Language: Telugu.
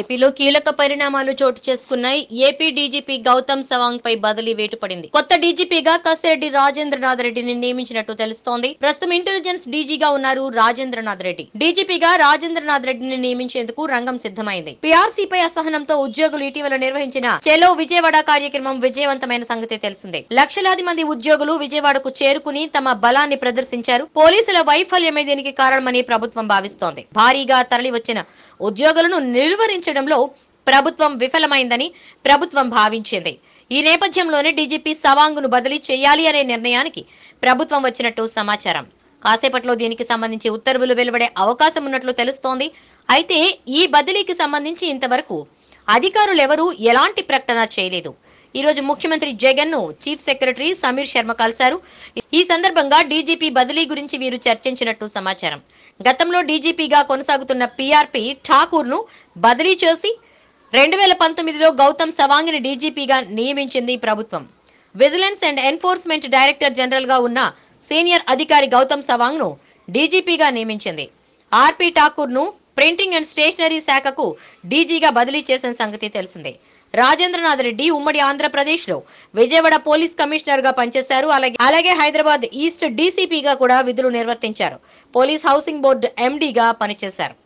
ఏపీలో కీలక పరిణామాలు చోటు చేసుకున్నాయి ఏపీ డీజీపీ గౌతమ్ సవాంగ్ పై బదిలీ పడింది కొత్త డీజీపీగా కసిరెడ్డి రాజేంద్రనాథ్ రెడ్డిని నియమించినట్టు తెలుస్తోంది ప్రస్తుతం ఇంటెలిజెన్స్ డీజీగా ఉన్నారు రాజేంద్రనాథ్ రెడ్డి డీజీపీగా రాజేంద్రనాథ్ రెడ్డిని నియమించేందుకు రంగం సిద్ధమైంది పీఆర్సీపై అసహనంతో ఉద్యోగులు ఇటీవల నిర్వహించిన చెలో విజయవాడ కార్యక్రమం విజయవంతమైన సంగతి తెలిసిందే లక్షలాది మంది ఉద్యోగులు విజయవాడకు చేరుకుని తమ బలాన్ని ప్రదర్శించారు పోలీసుల వైఫల్యమే దీనికి కారణమని ప్రభుత్వం భావిస్తోంది భారీగా తరలి వచ్చిన ఉద్యోగులను నిలువరి నివారించడంలో ప్రభుత్వం విఫలమైందని ప్రభుత్వం భావించింది ఈ నేపథ్యంలోనే డీజీపీ సవాంగ్ను బదిలీ చేయాలి అనే నిర్ణయానికి ప్రభుత్వం వచ్చినట్టు సమాచారం కాసేపట్లో దీనికి సంబంధించి ఉత్తర్వులు వెలువడే అవకాశం ఉన్నట్లు తెలుస్తోంది అయితే ఈ బదిలీకి సంబంధించి ఇంతవరకు అధికారులెవరూ ఎలాంటి ప్రకటన చేయలేదు ఈరోజు ముఖ్యమంత్రి జగన్ ను చీఫ్ సెక్రటరీ సమీర్ శర్మ కలిశారు ఈ సందర్భంగా డీజీపీ బదిలీ గురించి వీరు చర్చించినట్టు సమాచారం గతంలో డీజీపీగా కొనసాగుతున్న పీఆర్పీ ఠాకూర్ ను బదిలీ చేసి రెండు వేల పంతొమ్మిదిలో గౌతమ్ సవాంగ్ని డీజీపీగా నియమించింది ప్రభుత్వం vigilance and enforcement director general గా ఉన్న సీనియర్ అధికారి గౌతమ్ సవాంగ్ ను డీజీపీగా నియమించింది ఆర్పీ ఠాకూర్ ను ప్రింటింగ్ అండ్ స్టేషనరీ శాఖకు డీజీగా బదిలీ చేసిన సంగతి తెలిసిందే రాజేంద్రనాథ్ రెడ్డి ఉమ్మడి ఆంధ్రప్రదేశ్లో విజయవాడ పోలీస్ కమిషనర్గా పనిచేశారు అలాగే అలాగే హైదరాబాద్ ఈస్ట్ డీసీపీగా కూడా విధులు నిర్వర్తించారు పోలీస్ హౌసింగ్ బోర్డు ఎండీగా పనిచేశారు